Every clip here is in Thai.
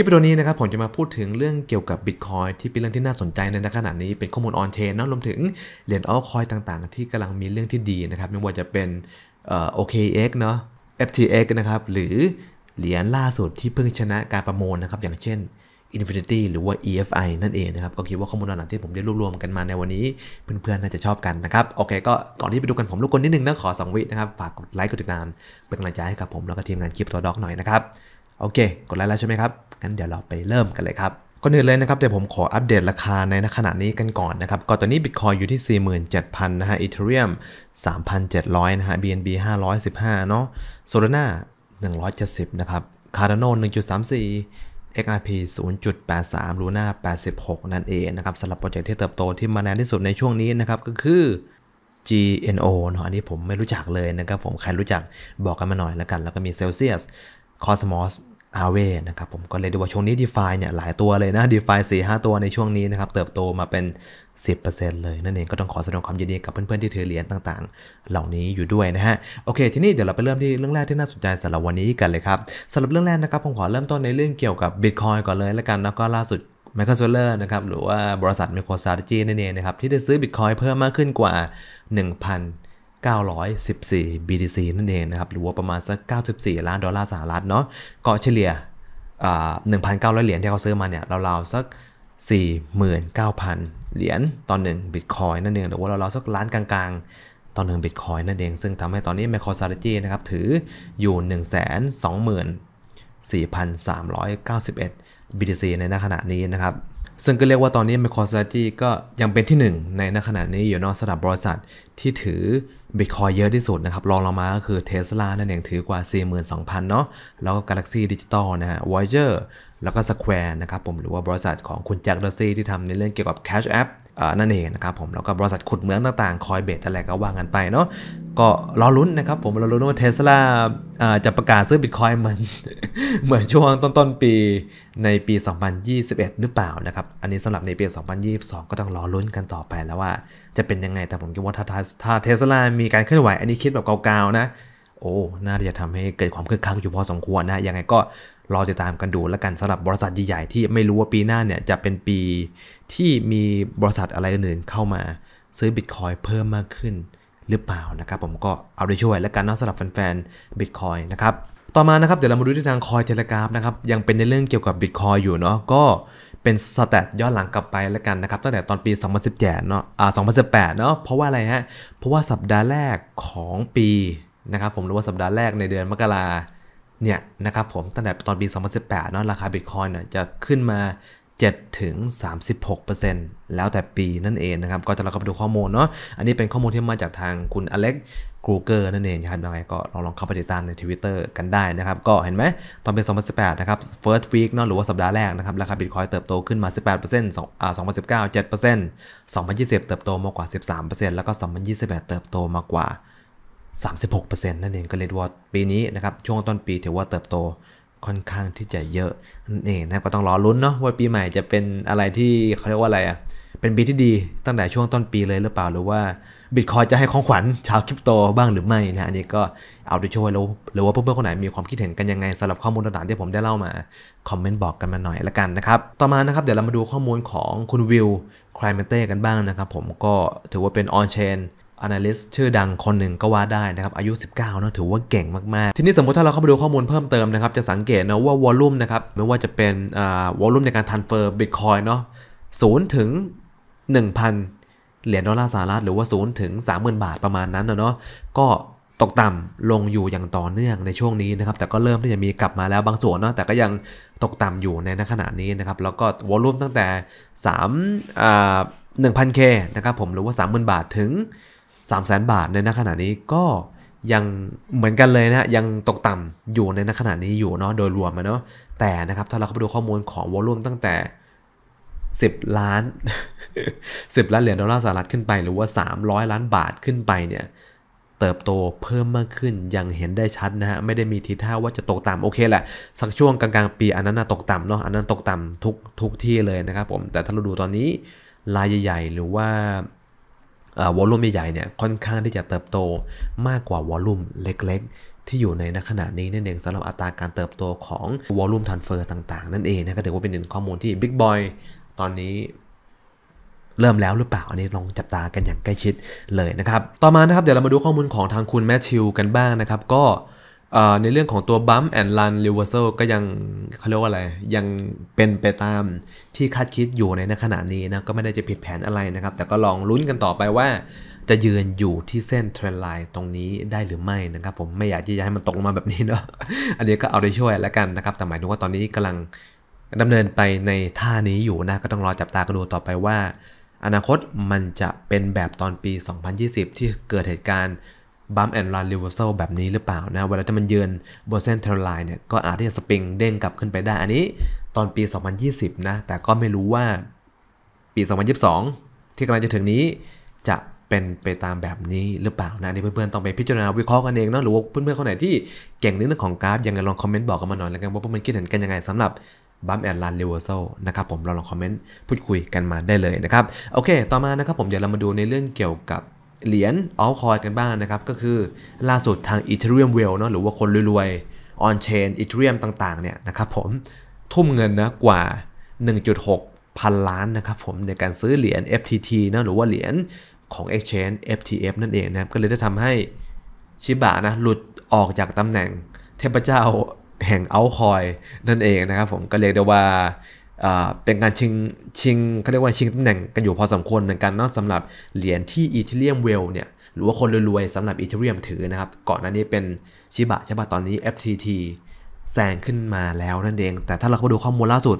ลิปวัวนี้นะครับผมจะมาพูดถึงเรื่องเกี่ยวกับ Bitcoin ที่เป็นเรื่องที่น่าสนใจในขณะนี้เป็นข้อมูลออนเชนนะรวมถึงเหรียญอัลคอยต่างๆ ที่กำลังมีเรื่องที่ดีนะครับไม่ว่าจะเป็นโอเคเอ็กเนาะ FTX นะครับหรือเหรียญล่าสุดที่เพิ่งชนะการประมูลนะครับอย่างเช่น Infinity หรือว่า EFI นั่นเองนะครับก็คิดว่าข้อมูลต่างๆที่ผมได้รวบรวมกันมาในวันนี้เพื่อนๆ น่าจะชอบกันนะครับโอเคก็ก่อนที่ไปดูกันผมลูกวนนิดนึงนะขอสงวินะครับฝากกดไลค์กดติดตามเป็นกำลังใจให้กับผมแล้วก็ทีมงานคลิปตัวด็อกหน่อยนะครับโอเค กดไลค์แล้วใช่ไหมครับงั้นเดี๋ยวเราไปเริ่มกันเลยครับก่อนอื่นเลยนะครับ เดี๋ยวผมขออัปเดตราคาในขณะนี้กันก่อนนะครับก่อนตอนนี้ Bitcoin อยู่ที่ 47,000 นะฮะ Ethereum 3,700 นะฮะ BNB 515 เนาะ Solana 170 นะครับ Cardano 1.34 XRP 0.83 Luna 86 นั่นเองนะครับสำหรับโปรเจกต์ที่เติบโตที่มาแรงที่สุดในช่วงนี้นะครับก็คือ GNO เนาะอันนี้ผมไม่รู้จักเลยนะครับผมใครรู้จักบอกกันมาหน่อยแล้วกัน แล้วก็มี Celsius Cosmos อาเวนะครับผมก็เลยดูว่าช่วงนี้ d e f าเนี่ยหลายตัวเลยนะดีฟาสี่ห้าตัวในช่วงนี้นะครับเติบโตมาเป็น 10%เลยนั่นเองก็ต้องขอแสดงความยินดีกับเพื่อนๆที่ถือเหรียญต่างๆ เหล่านี้อยู่ด้วยนะฮะ โอเคทีนี้เดี๋ยวเราไปเริ่มที่เรื่องแรกที่น่าสนใจสำหรับวันนี้กันเลยครับสำหรับเรื่องแรกนะครับผมขอเริ่มต้นในเรื่องเกี่ยวกับ Bitcoin ก่อนเลยแล้วกันแล้วก็ล่าสุด m i c r o s o อร์นะครับหรือว่าบริษัท MicroStrategy นั่นเองนะครับที่ได้ซื้อบิตคอยเพิ่มมากขึ้นกว่า 1,000 914 BTC นั่นเองนะครับ หรือว่าประมาณสัก94 ล้านดอลลาร์สหรัฐเนาะ ก็เฉลี่ย 1,900 เหรียญที่เขาซื้อมาเนี่ยราวๆสัก 49,000 เหรียญต่อหนึ่งบิตคอยนั่นเอง หรือว่าราวๆสักล้านกลางๆต่อหนึ่งบิตคอยนั่นเอง ซึ่งทำให้ตอนนี้ MicroStrategy นะครับ ถือ อยู่1 2 4,391 BTC ใน ณ ขณะนี้นะครับ ซึ่งก็เรียกว่าตอนนี้ MicroStrategy ก็ยังเป็นที่ 1 ใน ณ ขณะนี้ อยู่นอกสำหรับบริษัทที่ถือบิตคอยเยอะที่สุดนะครับรองลงมาก็คือทสล l านั่นเองถือกว่า 42,000 เนาะ แล้วก็ Galaxy Digital นะฮะ Voyager แล้วก็ Square นะครับ ผม หรือว่าบริษัทของคุณแจ็คดอซี่ที่ทำในเรื่องเกี่ยวกับ Cash App นั่นเองนะครับผมแล้วก็บริษัทขุดเหมืองต่าง ๆคอยเบสอะไรก็ว่ากันไปเนาะก็รอลุ้นนะครับผมรอลุ้นว่าเทสลาจะประกาศซื้อบิตคอยเหมือนเหมือนช่วงต้นๆปีในปี 2021 หรือเปล่านะครับอันนี้สำหรับในปี 2022 ก็ต้องรอลุ้นกันต่อไปแล้วว่าจะเป็นยังไงแต่ผมคิดว่าถ้าถ้าเทสลามีการเคลื่อนไหว อันนี้คิดแบบเกาๆนะโอ้น่าจะทำให้เกิดความคึกคักอยู่พอสมควรนะยังไงก็รอติดตามกันดูแล้วกันสำหรับบริษัทใหญ่ๆที่ไม่รู้ว่าปีหน้าเนี่ย จะเป็นปีที่มีบริษัทอะไรอื่นเข้ามาซื้อบิตคอยเพิ่มมากขึ้นหรือเปล่านะครับผมก็เอาไปช่วยแล้วกันนะสำหรับแฟนๆบิตคอยนะครับต่อมานะครับเดี๋ยวเรามาดูที่ทางคอยเทเลกราฟนะครับยังเป็นในเรื่องเกี่ยวกับบิตคอยอยู่เนาะก็เป็นสแตทย้อนหลังกลับไปแล้วกันนะครับ ตั้งแต่ตอนปี 2017เนาะอ่า2018 เนาะเพราะว่าอะไรฮะเพราะว่าสัปดาห์แรกของปีนะครับผมหรือว่าสัปดาห์แรกในเดือนมกราเนี่ยนะครับผมตั้งแต่ตอนปี 2018 เนาะราคาบิตคอยน์เนี่ยจะขึ้นมา 7 ถึง 36%แล้วแต่ปีนั่นเองนะครับก็จะเราก็ไปดูข้อมูลเนาะอันนี้เป็นข้อมูลที่มาจากทางคุณอเล็กกรูเกอร์นั่นเองนะครับยังไงก็ลองลองเข้าไปติดตามใน Twitter กันได้นะครับก็เห็นไหมตอนเป็น2018 นะครับ first week เนาะหรือว่าสัปดาห์แรกนะครับราคาบิตคอยเติบโตขึ้นมา 18% 2อ2019 7% 2020 เติบโตมากกว่า 13%แล้วก็2021 เติบโตมากกว่า36%นั่นเองก็เลยว่าปีนี้นะครับช่วงต้นปี ถือว่าเติบโตค่อนข้างที่จะเยอะนั่นเองนะก็ต้องรอลุ้นเนาะว่าปีใหม่จะเป็นอะไรที่เขาเรียกว่าอะไรอะ่ะเป็นปีที่ดีตั้งแต่ช่วงต้นปีเลยหรือเปล่าหรือว่าบิตคอยจะให้ของขวัญชาวคริปโตบ้างหรือไม่นะอันนี้ก็เอาดูช่วยหรือว่าเพื่อนๆคนไหนมีความคิดเห็นกันยังไงสำหรับข้อมูลต่างๆที่ผมได้เล่ามาคอมเมนต์บอกกันมาหน่อยละกันนะครับต่อมานะครับเดี๋ยวเรามาดูข้อมูลของคุณวิวครเมเต้กันบ้างนะครับผมก็ถือว่าเป็นออนเชน Analyst ชื่อดังคนหนึ่งก็ว่าได้นะครับอายุ 19เนาะถือว่าเก่งมาก ๆ ทีนี้สมมติถ้าเราเข้าไปดูข้อมูลเพิ่มเติมนะครับจะสังเกตนะว่าวอลลุ่มนะครับไม่ว่าจะเป็นวอลลุ่มในการทันเฟอร์บิตคอยเนาะศูนย์ถึง1,000เหรียญดอลลาร์สหรัฐหรือว่าศูนย์ถึง30,000 บาทประมาณนั้นนะเนาะก็ตกต่ำลงอยู่อย่างต่อเนื่องในช่วงนี้นะครับแต่ก็เริ่มที่จะมีกลับมาแล้วบางส่วนเนาะแต่ก็ยังตกต่ำอยู่ในขณะนี้นะครับแล้วก็วอลลุ่มตั้งแต่3่1 0 0 0คนะครับผมหรือว่า 30,000บาทถึง3 0 0แสนบาทในณขณะนี้ก็ยังเหมือนกันเลยนะยังตกต่ำอยู่ในณขณะนี้อยู่เนาะโดยรวมเนาะแต่นะครับ ถ้าเราเข้าไปดูข้อมูลของวอลลุ่มตั้งแต่ 10 ล้าน 10ล้านเหรียญดอลลาร์สหรัฐขึ้นไปหรือว่า 300 ล้านบาทขึ้นไปเนี่ยเติบโตเพิ่มมากขึ้นยังเห็นได้ชัดนะฮะไม่ได้มีทีท่าว่าจะตกต่ำโอเคแหละสักช่วงกลางๆปีอันนั้นนะตกต่ำเนาะอันนั้นตกต่ำทุกทุกที่เลยนะครับผมแต่ถ้าเราดูตอนนี้รายใหญ่ๆหรือว่าวอลลุ่มใหญ่ๆเนี่ยค่อนข้างที่จะเติบโตมากกว่าวอลลุ่มเล็ก ๆ ที่อยู่ในณขณะนี้นั่นเองสำหรับอัตราการเติบโตของวอลลุ่มทันเฟอร์ต่าง ๆ นั่นเองนะก็ถือว่าเป็นหนึ่งข้อมูลที่บิ๊กบอยตอนนี้เริ่มแล้วหรือเปล่า อันนี้ลองจับตากันอย่างใกล้ชิดเลยนะครับ ต่อมานะครับ เดี๋ยวเรามาดูข้อมูลของทางคุณแมทธิวกันบ้างนะครับ ก็ในเรื่องของตัวบแอนด์ลันรีเวอร์เซลก็ยังเขาเรียกว่าอะไร ยังเป็นไปตามที่คาดคิดอยู่ในขณะนี้นะก็ไม่ได้จะผิดแผนอะไรนะครับ แต่ก็ลองลุ้นกันต่อไปว่าจะยืนอยู่ที่เส้นเทรนไลน์ตรงนี้ได้หรือไม่นะครับ ผมไม่อยากจะให้มันตกลงมาแบบนี้เนาะอันนี้ก็เอาได้ช่วยแล้วกันนะครับ แต่หมายถึงว่าตอนนี้กำลังดำเนินไปในท่านี้อยู่นะ ก็ต้องรอจับตากันดูต่อไปว่า อนาคตมันจะเป็นแบบตอนปี 2020 ที่เกิดเหตุการณ์บัมแอนด์รันรีเวอร์ซัลแบบนี้หรือเปล่านะเวลาที่มันเยือนบนเส้นเทอร์ไลน์เนี่ยก็อาจที่จะสปริงเด้งกลับขึ้นไปได้อันนี้ ตอนปี 2020 นะ แต่ก็ไม่รู้ว่าปี 2022 ที่กำลังจะถึงนี้จะเป็นไปตามแบบนี้หรือเปล่านะนี่เพื่อนๆต้องไปพิจารณาวิเคราะห์กันเองเนาะหรือว่าเพื่อนๆคนไหนที่ เก่งเรื่องของกราฟ ยังไงลองคอมเมนต์บอกกันมาหน่อยแล้วกันว่าพวกมันคิดเห็นกันยังไงสำหรับบัมแอนด์ลันรีเวอร์ซลนะครับผมเราลองคอมเมนต์พูดคุยกันมาได้เลยนะครับโอเคต่อมานะครับผมเดี๋ยวเรามาดูในเรื่องเกี่ยวกับเหรียญอัลคอยกันบ้างนะครับก็คือล่าสุดทางอีเทเรียมเวลเนาะหรือว่าคนรวยๆออนเชนอีเทเรียมต่างๆเนี่ยนะครับผมทุ่มเงินนะกว่า 1.6 พันล้านนะครับผมในการซื้อเหรียญ FTT นะหรือว่าเหรียญของ Exchange FTF นั่นเองนะครับก็เลยได้ทำให้ ชิบะนะหลุดออกจากตำแหน่งเทพเจ้าแห่งเอาคอยนั่นเองนะครับผมก็เรียกได้ว่าเป็นการชิงชิงเขาเรียกว่าชิงตำแหน่งกันอยู่พอสมควรเหมือนกันนอกสำหรับเหรียญที่อีเทเรียมเวลเนี่ย หรือว่าคนรวยๆสำหรับอีเทเรียมถือนะครับ ก่อนหน้านี้เป็นชิบะใช่ปะตอนนี้ FTT แซงขึ้นมาแล้วนั่นเอง แต่ถ้าเราไปดูข้อมูลล่าสุด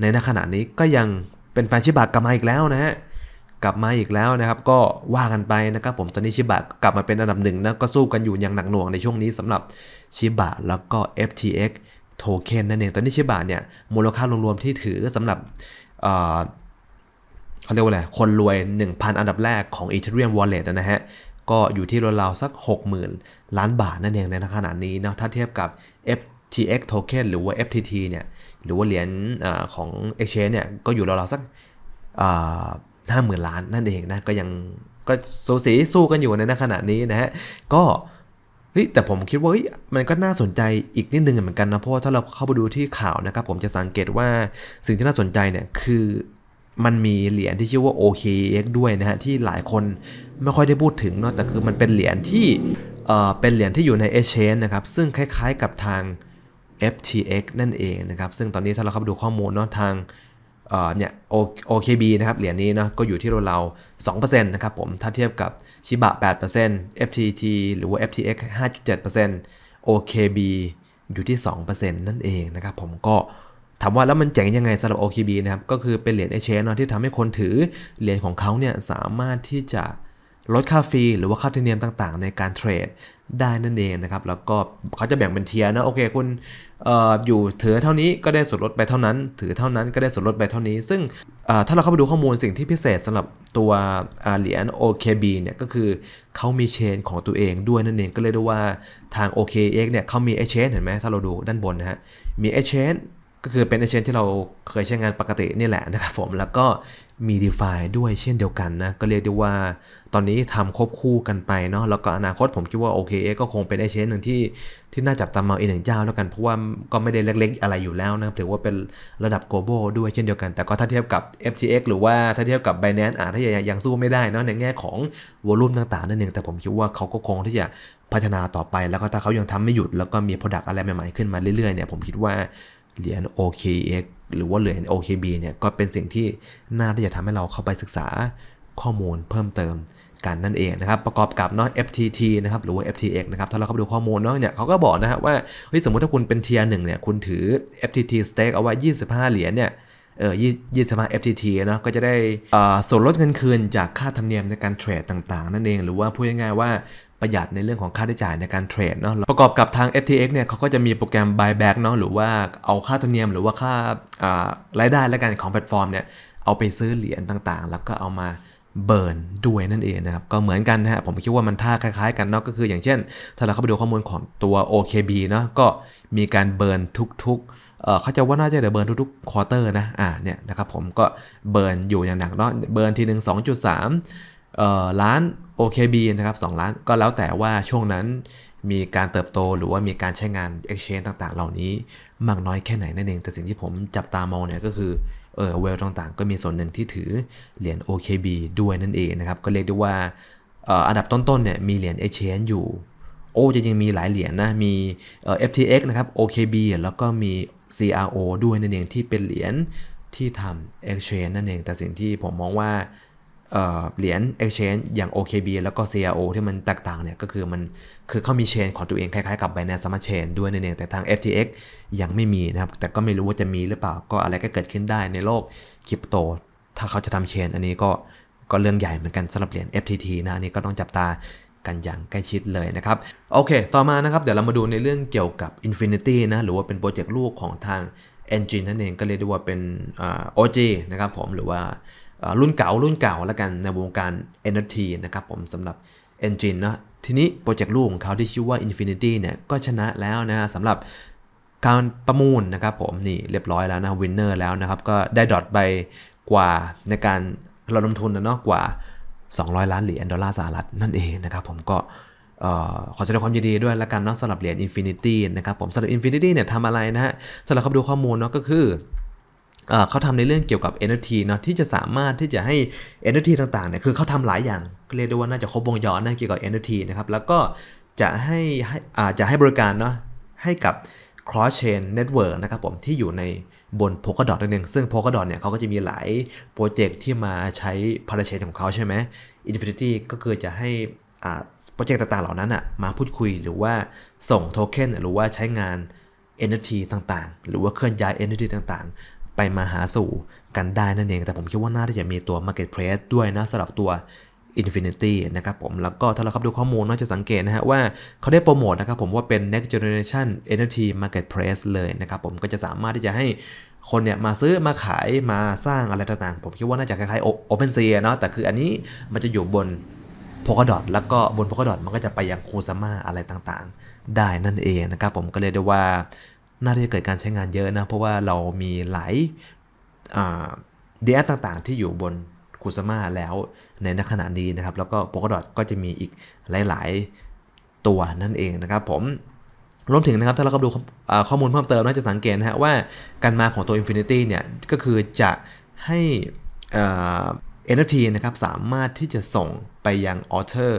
ในณขณะนี้ก็ยังเป็นแฟนชิบะกลับมาอีกแล้วนะฮะกลับมาอีกแล้วนะครับก็ว่ากันไปนะครับ ผมตอนนี้ชิบะกลับมาเป็นอันดับหนึ่งนะก็สู้กันอยู่อย่างหนักหน่วงในช่วงนี้สำหรับชิบะแล้วก็ FTX โทเค็นนั่นเอง ตอนนี้ชิบะเนี่ยมูลค่ารวมๆที่ถือสำหรับเขาเรียกว่าอะไร คนรวย 1,000 อันดับแรกของ Ethereum Wallet นะฮะ ก็อยู่ที่ราวๆสัก 60,000 ล้านบาทนั่นเองในขณะนี้นะถ้าเทียบกับ FTX token หรือว่า FTT เนี่ยหรือว่าเหรียญของ Exchange เนี่ย ก็อยู่ราวๆ สักห้าหมื่นล้านนั่นเองนะ ก็ยังก็สูสีสู้กันอยู่ในขณะนี้นะฮะ ก็เฮ้ยแต่ผมคิดว่ามันก็น่าสนใจอีกนิดนึงเหมือนกันนะเพราะว่าถ้าเราเข้าไปดูที่ข่าวนะครับผมจะสังเกตว่าสิ่งที่น่าสนใจเนี่ยคือมันมีเหรียญที่ชื่อว่า OKX ด้วยนะฮะที่หลายคนไม่ค่อยได้พูดถึงเนาะแต่คือมันเป็นเหรียญที่เอ่อเป็นเหรียญที่อยู่ใน Exchange นะครับซึ่งคล้ายๆกับทาง FTX นั่นเองนะครับซึ่งตอนนี้ถ้าเราเข้าไปดูข้อมูลเนาะทางเนี่ยโอเคบีนะครับเหรียญนี้นะก็อยู่ที่เราเรา2%นะครับผมถ้าเทียบกับชิบะ 8% FTT หรือว่า FTX 5.7% OKB อยู่ที่ 2%นั่นเองนะครับผมก็ถามว่าแล้วมันเจ๋งยังไงสำหรับ OKB นะครับก็คือเป็นเหรียญไอเชนะที่ทำให้คนถือ เหรียญของเขาเนี่ยสามารถที่จะลดค่าฟรีหรือว่าค่าธรรมเนียมต่างๆ ในการเทรดได้นั่นเองนะครับแล้วก็เขาจะแบ่งเป็นเทียนะโอเคคุณอออยู่ถือเท่านี้ก็ได้ส่วนลดไปเท่านั้น ถือเท่านั้นก็ได้ส่วนลดไปเท่านี้ซึ่งถ้าเราเข้าไปดูข้อมูลสิ่งที่พิเศษสำหรับตัวเหรียญ OKB เนี่ยก็คือเขามีเชนของตัวเองด้วยนั่นเองก็เลยได้ว่าทาง OKX เนี่ยเขามีไอ c h a n เห็นไหมถ้าเราดูด้านบนนะฮะมีไอ c h a n ก็คือเป็นไอ c h a n ที่เราเคยใช้งานปกตินี่แหละนะครับผมแล้วก็มี d e f าด้วยเช่นเดียวกันนะก็เรียกได้ว่าตอนนี้ทำควบคู่กันไปเนาะ แล้วก็อนาคตผมคิดว่า o k เก็คงเป็นไอเชนหนึ่งที่ ที่น่าจับตามองอีกหนึ่งเจ้าแล้วกัน เพราะว่าก็ไม่ได้เล็กๆอะไรอยู่แล้วนะถือว่าเป็นระดับโกลบอลด้วยเช่นเดียวกัน แต่ก็ถ้าเทียบกับ FTX หรือว่า ถ้าเทียบกับ Binance อาจจะยังสู้ไม่ได้เนาะในแง่ของวอลุ่มต่างๆ นั่นเอง แต่ผมคิดว่าเขาก็คงที่จะพัฒนาต่อไป แล้วก็ถ้าเขายังทำไม่หยุด แล้วก็มี Product อะไรใหม่ๆขึ้นมาเรื่อยๆเนี่ย ผมคิดว่าเหรียญ OKX หรือว่าเหรียญ OKB เนี่ยก็เป็นสิ่งที่น่าที่จะทาให้เราเข้าไปศึกษาข้อมูลเพิ่มเติมกันนั่นเองนะครับ ประกอบกับเนาะ FTT นะครับหรือว่า FTX นะครับถ้าเราเข้าไปดูข้อมูลเนาะเนี่ยเขาก็บอกนะฮะว่าเฮ้ยสมมติถ้าคุณเป็นเทียร์หนึ่งเนี่ยคุณถือ FTT stake เอาไว้25 เหรียญเนี่ยเออยี่ยี่สิบห้า FTT เนาะก็จะได้ส่วนลดเงินคืนจากค่าธรรมเนียมในการเทรดต่าง ๆ นั่นเอง หรือว่าพูดง่ายๆว่าประหยัดในเรื่องของค่าใช้จ่ายในการเทรดเนาะประกอบกับทาง FTX เนี่ยเขาก็จะมีโปรแกรม buyback เนาะหรือว่าเอาค่าธรรมเนียมหรือว่าค่ารายได้และการของแพลตฟอร์มเนี่ยเอาไปซื้อเหรียญต่างๆ แล้วก็เอามาเบิร์นด้วยนั่นเองนะครับก็เหมือนกันนะฮะผมคิดว่ามันท่าคล้ายๆกันเนาะก็คืออย่างเช่น ถ้าเราเข้าไปดูข้อมูลของตัว OKB เนาะก็มีการเบิร์นทุกๆ เขาจะว่าน่าจะเดเบิร์นทุกๆควอเตอร์นะอ่าเนี่ยนะครับผมก็เบิร์นอยู่อย่างหนักเนาะเบิร์นทีหนึ่ง2.3เอ่อล้าน OKB นะครับ2ล้านก็แล้วแต่ว่าช่วงนั้นมีการเติบโตหรือว่ามีการใช้งาน Exchange ต่างๆ เหล่านี้มากน้อยแค่ไหนนั่นเองแต่สิ่งที่ผมจับตามองเนี่ยก็คือเออเวลต่างๆก็มีส่วนหนึ่งที่ถือเหรียญ OKB ด้วยนั่นเองนะครับก็เรียกได้ว่าอันดับต้นๆเนี่ยมีเหรียญ Exchange อยู่ โอ้จะยังมีหลายเหรียญนะ มี FTX นะครับ OKB แล้วก็มี CRO ด้วยนั่นเอง ที่เป็นเหรียญที่ทำ Exchange นั่นเอง แต่สิ่งที่ผมมองว่าเหรียญ Exchange อย่าง OKB แล้วก็ CRO ที่มันแตกต่างเนี่ยก็คือมันคือเขามีเชน ของตัวเองคล้ายๆ กับ Binance Smart Chain ด้วยนั่นเองแต่ทาง FTX ยังไม่มีนะครับ แต่ก็ไม่รู้ว่าจะมีหรือเปล่าก็อะไรก็เกิดขึ้นได้ในโลกคริปโต ถ้าเขาจะทำเชน อันนี้ก็ก็เรื่องใหญ่เหมือนกันสำหรับเหรียญ FTT นะอันนี้ก็ต้องจับตากันอย่างใกล้ชิดเลยนะครับโอเค ต่อมานะครับ เดี๋ยวเรามาดูในเรื่องเกี่ยวกับ Infinity นะหรือว่าเป็นโปรเจกต์ลูกของทาง Engine นั่นเองก็เรียกได้ว่าเป็น OG นะครับผมหรือว่ารุ่นเก่ารุ่นเก่าแล้วกันในวงการ NFT นะครับผมสำหรับ Engine เนาะทีนี้โปรเจกต์ลูกของเขาที่ชื่อว่า Infinity เนี่ยก็ชนะแล้วนะฮะสำหรับการประมูลนะครับผมนี่เรียบร้อยแล้วนะวินเนอร์แล้วนะครับก็ได้ดอทไปกว่าในการเราลงทุนนะเนาะกว่า 200 ล้านเหรียญดอลลาร์สหรัฐนั่นเองนะครับ ผมก็ขอแสดงความยินดีด้วยละกันเนาะสำหรับเหรียญ Infinity นะครับผมสำหรับ Infinity เนี่ยทำอะไรนะฮะสำหรับเขาดูข้อมูลเนาะก็คือเขาทำในเรื่องเกี่ยวกับ NFT นะที่จะสามารถที่จะให้ NFT ต่างๆเนี่ย คือเขาทำหลายอย่างเรียกได้ว่าน่าจะครบวงจรนะเกี่ยวกับ NFT นะครับ แล้วก็จะให้ให้จะให้บริการเนาะ ให้กับ cross chain network นะครับผม ที่อยู่ในบน Polkadot นั่นเองซึ่ง Polkadot เนี่ยเขาก็จะมีหลายโปรเจกต์ที่มาใช้ p a r a c h a i n ของเขาใช่ไหม Infinity ก็คือจะให้โปรเจกต์ต่าง ๆ เหล่านั้นอะมาพูดคุยหรือว่าส่งโทเค็นหรือว่าใช้งาน NFT ต่างๆ หรือว่าเคลื่อนย้าย NFT ต่างไปมาหาสู่กันได้นั่นเอง แต่ผมคิดว่าน่าจะมีตัว Marketplace ด้วยนะสำหรับตัว Infinity นะครับผมแล้วก็ถ้าเราครับดูข้อมูลน่าจะสังเกตนะฮะว่าเขาได้โปรโมทนะครับผมว่าเป็น next generation NFT marketplace เลยนะครับผมก็จะสามารถที่จะให้คนเนี่ยมาซื้อมาขายมาสร้างอะไรต่างๆ ผมคิดว่าน่าจะคล้ายๆ OpenSea เนาะแต่คืออันนี้มันจะอยู่บน Polkadot แล้วก็บน Polkadot มันก็จะไปยังคูซาม่าอะไรต่างๆได้นั่นเองนะครับผมก็เลยได้ว่าน่าจะเกิดการใช้งานเยอะนะ เพราะว่าเรามีหลายดียต่างๆ ที่อยู่บนคูซามาแล้วในขณะนี้นะครับ แล้วก็โปกดอทก็จะมีอีกหลายๆตัวนั่นเองนะครับผม รวมถึงนะครับถ้าเราก็ดูข้อมูลเพิ่มเติมน่าจะสังเกตนะฮะว่า การมาของตัว Infinity เนี่ยก็คือจะให้ NFT นะครับสามารถที่จะส่งไปยัง Author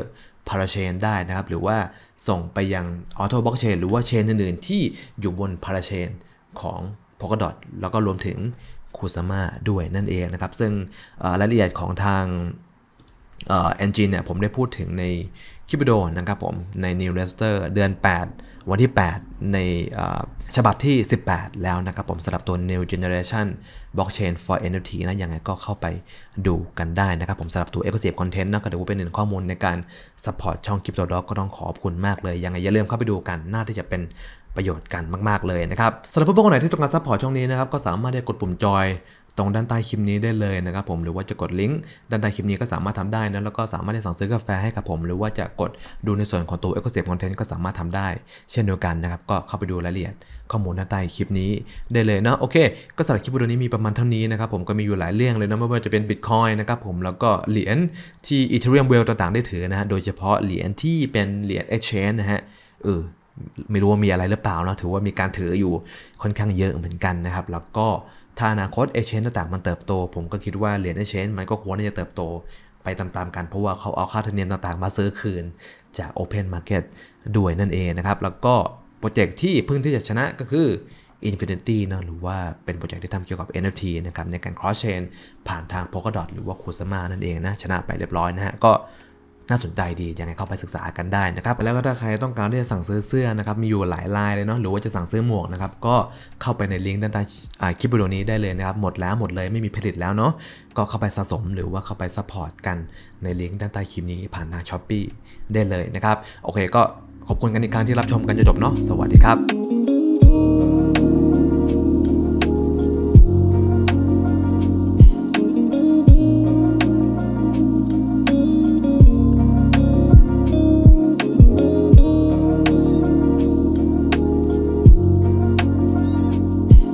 พาราเชนได้นะครับหรือว่าส่งไปยังออโต้บล็อกเชนหรือว่าเชนอื่นๆที่อยู่บนพาราเชนของ Polkadot แล้วก็รวมถึงคูซาม่าด้วยนั่นเองนะครับ ซึ่งรายละเอียดของทางเอ็นจินเนี่ยผมได้พูดถึงในคิปโดนะครับผมในนิวเ e สเตอร์เดือน 8 วันที่ 8 ในฉบับที่ 18 แล้วนะครับผมสำหรับตัว New Generation Blockchain for NFT นะยังไงก็เข้าไปดูกันได้นะครับผมสำหรับตัว Exclusive Content นะก็ถือว่าเป็นหนึ่งข้อมูลในการ support ช่องค t ิปโดก็ต้องขอบคุณมากเลยยังไงอย่าลืมเข้าไปดูกันน่าที่จะเป็นประโยชน์กันมาก ๆ เลยนะครับสำหรับเพื่อนๆคนไหนที่ต้องการซัพพอร์ตช่องนี้นะครับก็สามารถได้กดปุ่มจอยตรงด้านใต้คลิปนี้ได้เลยนะครับผมหรือว่าจะกดลิงก์ด้านใต้คลิปนี้ก็สามารถทำได้นะ แล้วก็สามารถได้สั่งซื้อกาแฟให้กับผมหรือว่าจะกดดูในส่วนของตัว e x c l u s i v e Content ก็สามารถทำได้ เช่นเดียวกันนะครับ ก็เข้าไปดูรายละเอียดข้อมูลด้านใต้คลิปนี้ได้เลยนะโอเค ก็สำหรับคลิปวิดีโอนี้มีประมาณเท่านี้นะครับผมก็มีอยู่หลายเรื่องเลยนะไม่ว่าจะเป็น Bitcoin นะครับผมแล้วก็เหรียญที่อีเทอรียมเวลต่างๆได้ถือนะฮะโดยเฉพาะเหรียญที่เป็นเหรียญ Exchange นะฮะเออไม่รู้ว่ามีอะไรหรือเปล่านะถือว่ามีการถืออยู่ค่อนข้างเยอะเหมือนกันนะครับแล้วก็ถ้าอนาคตเอเชนต่างๆมันเติบโต ผมก็คิดว่าเหรียญเอเชนมันก็ควรที่จะเติบโต ไปตามๆกันเพราะว่าเขาเอาค่าธรรมเนียมต่างๆ มาซื้อคืนจาก Open Market ด้วยนั่นเองนะครับ แล้วก็โปรเจกต์ที่เพิ่งที่จะชนะก็คือ Infinity นะหรือว่าเป็นโปรเจกต์ที่ทำเกี่ยวกับ NFT นะครับในการ cross chain ผ่านทาง Polkadot หรือว่า Kusama นั่นเองนะชนะไปเรียบร้อยนะฮะก็น่าสนใจดียังไงเข้าไปศึกษากันได้นะครับแล้วก็ถ้าใครต้องการที่จะสั่งซื้อเสื้อนะครับ มีอยู่หลายลายเลยเนาะหรือว่าจะสั่งซื้อหมวกนะครับก็เข้าไปในลิงก์ด้านใต้คลิปวิดีโอนี้ได้เลยนะครับหมดแล้วหมดเลยไม่มีผลิตแล้วเนาะก็เข้าไปสะสมหรือว่าเข้าไปซัพพอร์ตกันในลิงก์ด้านใต้คลิปนี้ผ่านทางช้อปปี้ได้เลยนะครับโอเค ก็ขอบคุณกันอีกครั้งที่รับชมกันจนจบเนาะสวัสดีครับ